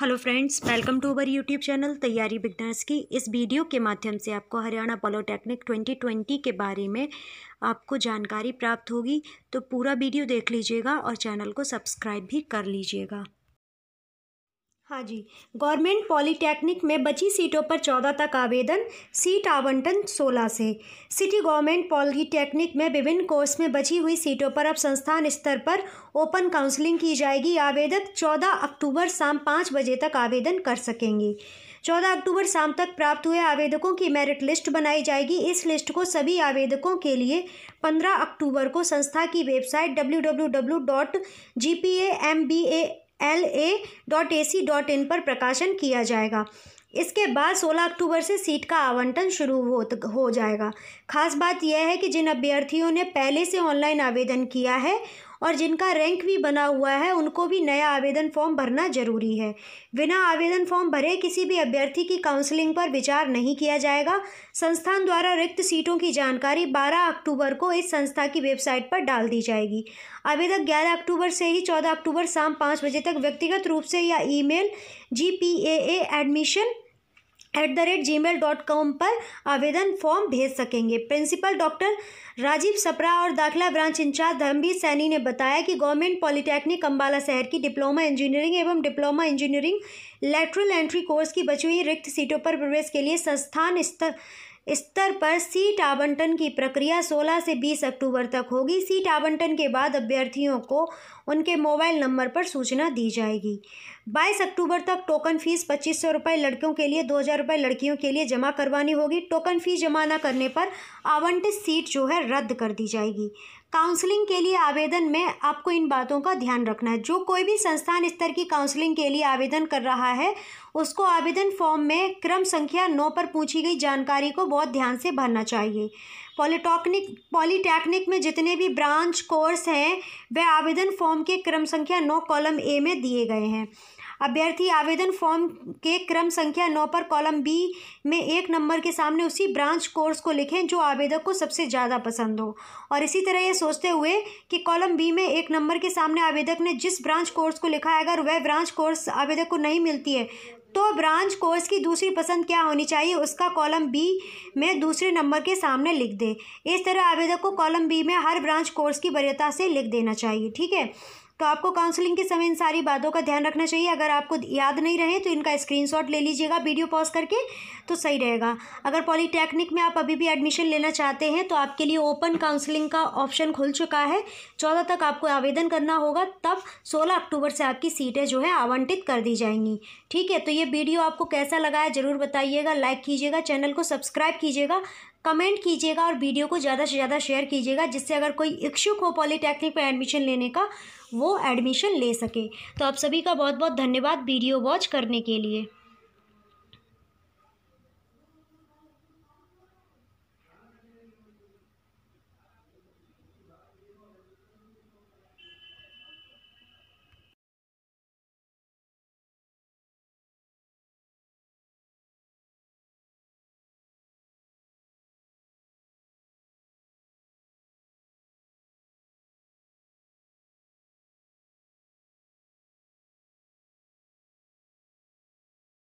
hello friends welcome to our YouTube channel तैयारी beginners की इस वीडियो के माध्यम से आपको हरियाणा पॉलोटेक्निक 2020 के बारे में आपको जानकारी प्राप्त होगी तो पूरा वीडियो देख लीजिएगा और चैनल को सब्सक्राइब भी कर लीजिएगा हाँ जी गवर्नमेंट पॉलीटेक्निक में बची सीटों पर चौदह तक आवेदन सीट आवंटन सोलह से सिटी गवर्नमेंट पॉलीटेक्निक में विभिन्न कोर्स में बची हुई सीटों पर अब संस्थान स्तर पर ओपन काउंसलिंग की जाएगी आवेदक चौदह अक्टूबर शाम पाँच बजे तक आवेदन कर सकेंगे चौदह अक्टूबर शाम तक प्राप्त हुए आवेदकों की मेरिट लिस्ट बनाई जाएगी इस लिस्ट को सभी आवेदकों के लिए पंद्रह अक्टूबर को संस्था की website W W W dot G P A M B A L A dot A C dot in पर प्रकाशन किया जाएगा इसके बाद 16 अक्टूबर से सीट का आवंटन शुरू हो हो जाएगा खास बात यह है कि जिन अभ्यर्थियों ने पहले से ऑनलाइन आवेदन किया है और जिनका रैंक भी बना हुआ है उनको भी नया आवेदन फॉर्म भरना जरूरी है बिना आवेदन फॉर्म भरे किसी भी अभ्यर्थी की काउंसलिंग पर विचार नहीं किया जाएगा संस्थान द्वारा रिक्त सीटों की जानकारी 12 अक्टूबर को इस संस्था की वेबसाइट पर डाल दी जाएगी आवेदक 11 अक्टूबर से ही 14 अक्टूबर शाम पाँच बजे तक व्यक्तिगत रूप से या email G P A admission at the rate G mail dot com पर आवेदन फॉर्म भेज सकेंगे प्रिंसिपल डॉक्टर राजीव सप्रा और दाखिला ब्रांच इंचार्ज धर्मवीर सैनी ने बताया कि गवर्नमेंट पॉलिटेक्निक अम्बाला शहर की डिप्लोमा इंजीनियरिंग एवं diploma engineering lateral entry course की बची हुई रिक्त सीटों पर प्रवेश के लिए संस्थान स्तर स्तर पर सीट आवंटन की प्रक्रिया 16 से 20 अक्टूबर तक होगी सीट आवंटन के बाद अभ्यर्थियों को उनके मोबाइल नंबर पर सूचना दी जाएगी 22 अक्टूबर तक टोकन फीस पच्चीस सौ रुपये लड़कियों के लिए दो हज़ार रुपये लड़कियों के लिए जमा करवानी होगी टोकन फीस जमा न करने पर आवंटित सीट जो है रद्द कर दी जाएगी काउंसलिंग के लिए आवेदन में आपको इन बातों का ध्यान रखना है जो कोई भी संस्थान स्तर की काउंसलिंग के लिए आवेदन कर रहा है उसको आवेदन फॉर्म में क्रम संख्या नौ पर पूछी गई जानकारी को बहुत ध्यान से भरना चाहिए पॉलिटॉक्निक पॉलीटेक्निक में जितने भी ब्रांच कोर्स हैं वह आवेदन फॉर्म के क्रम संख्या नौ कॉलम ए में दिए गए हैं अभ्यर्थी आवेदन फॉर्म के क्रम संख्या नौ पर कॉलम बी में एक नंबर के सामने उसी ब्रांच कोर्स को लिखें जो आवेदक को सबसे ज़्यादा पसंद हो और इसी तरह ये सोचते हुए कि कॉलम बी में एक नंबर के सामने आवेदक ने जिस ब्रांच कोर्स को लिखा है अगर वह ब्रांच कोर्स आवेदक को नहीं मिलती है तो ब्रांच कोर्स की दूसरी पसंद क्या होनी चाहिए उसका कॉलम बी में दूसरे नंबर के सामने लिख दें इस तरह आवेदक को कॉलम बी में हर ब्रांच कोर्स की वरीयता से लिख देना चाहिए ठीक है तो आपको काउंसलिंग के समय इन सारी बातों का ध्यान रखना चाहिए अगर आपको याद नहीं रहे तो इनका स्क्रीनशॉट ले लीजिएगा वीडियो पॉज करके तो सही रहेगा अगर पॉलीटेक्निक में आप अभी भी एडमिशन लेना चाहते हैं तो आपके लिए ओपन काउंसलिंग का ऑप्शन खुल चुका है चौदह तक आपको आवेदन करना होगा तब सोलह अक्टूबर से आपकी सीटें जो है आवंटित कर दी जाएंगी ठीक है तो ये वीडियो आपको कैसा लगा है ज़रूर बताइएगा लाइक कीजिएगा चैनल को सब्सक्राइब कीजिएगा कमेंट कीजिएगा और वीडियो को ज़्यादा से ज़्यादा शेयर कीजिएगा जिससे अगर कोई इच्छुक हो पॉलीटेक्निक में एडमिशन लेने का वो एडमिशन ले सके तो आप सभी का बहुत बहुत धन्यवाद वीडियो वॉच करने के लिए